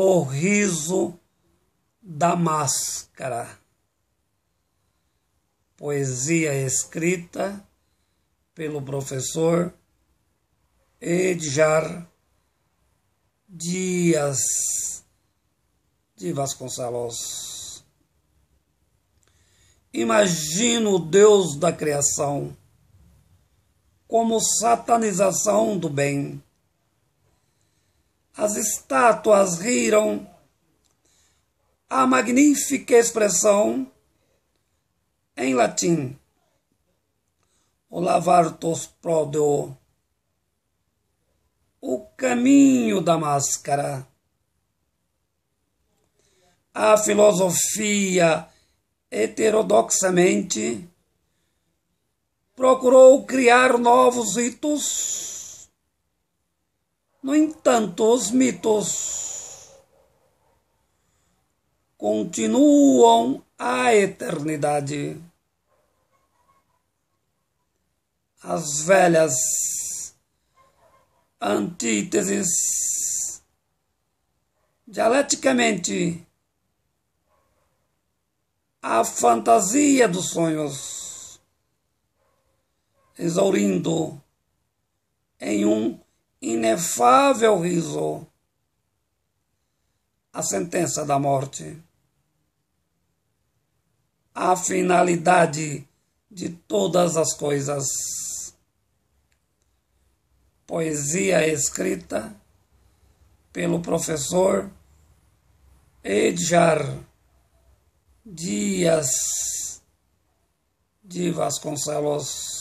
o riso da máscara. Poesia escrita pelo professor Edgar Dias de Vasconcelos. Imagino o Deus da criação como satanização do bem as estátuas riram. A magnífica expressão em latim, o lavar tos prodeo, o caminho da máscara, a filosofia heterodoxamente procurou criar novos ritos no entanto, os mitos continuam a eternidade. As velhas antíteses dialeticamente a fantasia dos sonhos, exaurindo em um inefável riso a sentença da morte. A finalidade de todas as coisas. Poesia escrita pelo professor Edgar Dias de Vasconcelos.